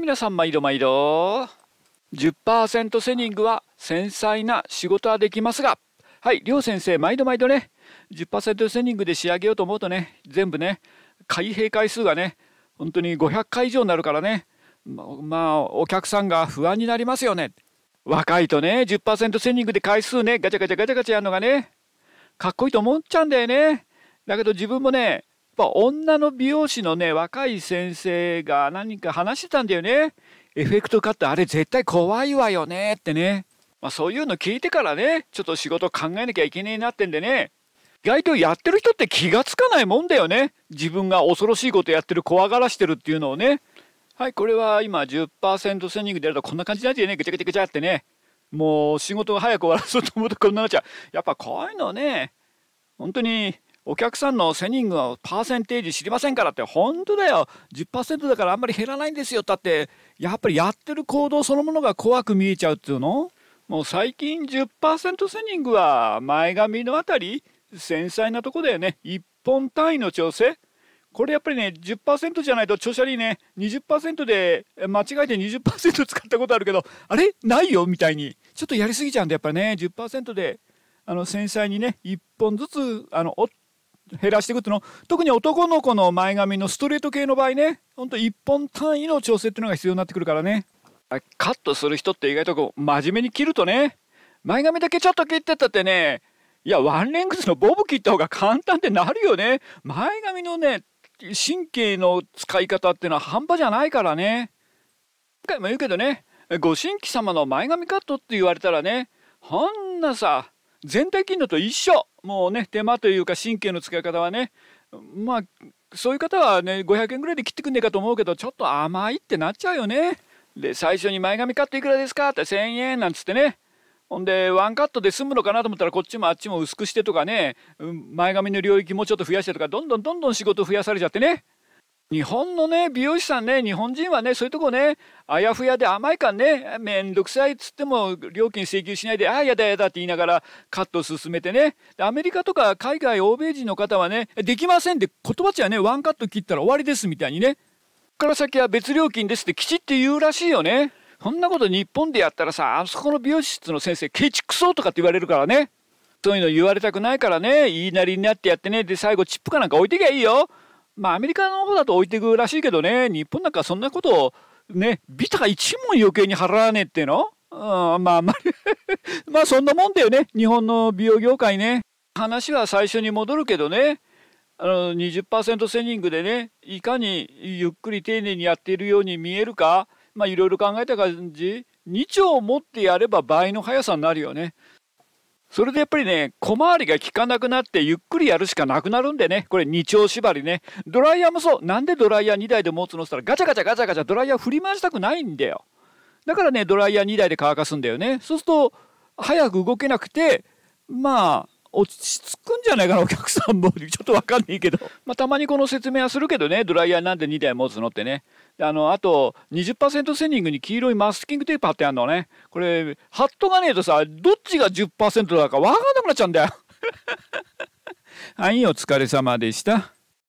皆さん毎度毎度10%セニングは繊細な仕事はできますがはい両先生毎度毎度ね10%セニングで仕上げようと思うとね全部ね開閉回数がね本当に500回以上になるからねまあお客さんが不安になりますよね若いとね10%セニングで回数ねガチャガチャガチャガチャやるのがねかっこいいと思っちゃうんだよねだけど自分もねぱ女の美容師のね、若い先生が何か話してたんだよね。エフェクトカットあれ絶対怖いわよねってね。まあそういうの聞いてからね、ちょっと仕事考えなきゃいけねえなってんでね。意外とやってる人って気がつかないもんだよね。自分が恐ろしいことやってる、怖がらしてるっていうのをね。はい、これは今10%センニングでやるとこんな感じになっじゃね。ぐちゃぐちゃぐちゃってね。もう仕事が早く終わらそうと思うとこんなになっちゃう。やっぱ怖いのね、本当にお客さんのセニングのパーセンテージ知りませんからって本当だよ10%だからあんまり減らないんですよだってやっぱりやってる行動そのものが怖く見えちゃうっていうのもう最近10%セニングは前髪のあたり繊細なとこだよね1本単位の調整これやっぱりね10%じゃないと著者にね20%で間違えて20%使ったことあるけどあれないよみたいにちょっとやりすぎちゃうんでやっぱね10%であの繊細にね1本ずつあの折って減らしていくっていうの特に男の子の前髪のストレート系の場合ねほんと1本単位の調整っていうのが必要になってくるからねカットする人って意外とこう真面目に切るとね前髪だけちょっと切ってったってねいやワンレングスのボブ切った方が簡単ってなるよね前髪のね神経の使い方っていうのは半端じゃないからね今回も言うけどねご神器様の前髪カットって言われたらねほんなさ全体切るのと一緒もうね手間というか神経の使い方はねまあそういう方はね500円ぐらいで切ってくんねえかと思うけどちょっと甘いってなっちゃうよね。で最初に前髪買っていくらですかって1,000円なんつってねほんでワンカットで済むのかなと思ったらこっちもあっちも薄くしてとかね前髪の領域もうちょっと増やしてとかどんどんどんどん仕事増やされちゃってね日本のね美容師さんね日本人はねそういうとこねあやふやで甘いからねめんどくさいっつっても料金請求しないでああやだやだって言いながらカットを進めてねアメリカとか海外欧米人の方はねできませんって言葉ちゃねワンカット切ったら終わりですみたいにねここから先は別料金ですってきちって言うらしいよねそんなこと日本でやったらさあそこの美容室の先生ケチクソとかって言われるからねそういうの言われたくないからね言いなりになってやってねで最後チップかなんか置いてきゃいいよまあアメリカの方だと置いていくらしいけどね、日本なんかそんなことをね、ビタが一問余計に払わねえってのうん、まあま まあそんなもんだよね、日本の美容業界ね。話は最初に戻るけどね、あの20%セニングでね、いかにゆっくり丁寧にやっているように見えるか、まあいろいろ考えた感じ、2兆持ってやれば倍の速さになるよね。それでやっぱりね小回りが効かなくなってゆっくりやるしかなくなるんでねこれ2丁縛りねドライヤーもそうなんでドライヤー2台で持つのっったらガチャガチャガチャガチャドライヤー振り回したくないんだよだからねドライヤー2台で乾かすんだよねそうすると早く動けなくてまあ落ち着くんじゃないかなお客さんもちょっと分かんないけどまあ、たまにこの説明はするけどねドライヤーなんで2台持つのってねあのあと20%センニングに黄色いマスキングテープ貼ってあるのねこれ貼っとかねえとさどっちが10%だか分かんなくなっちゃうんだよ はいお疲れ様でした。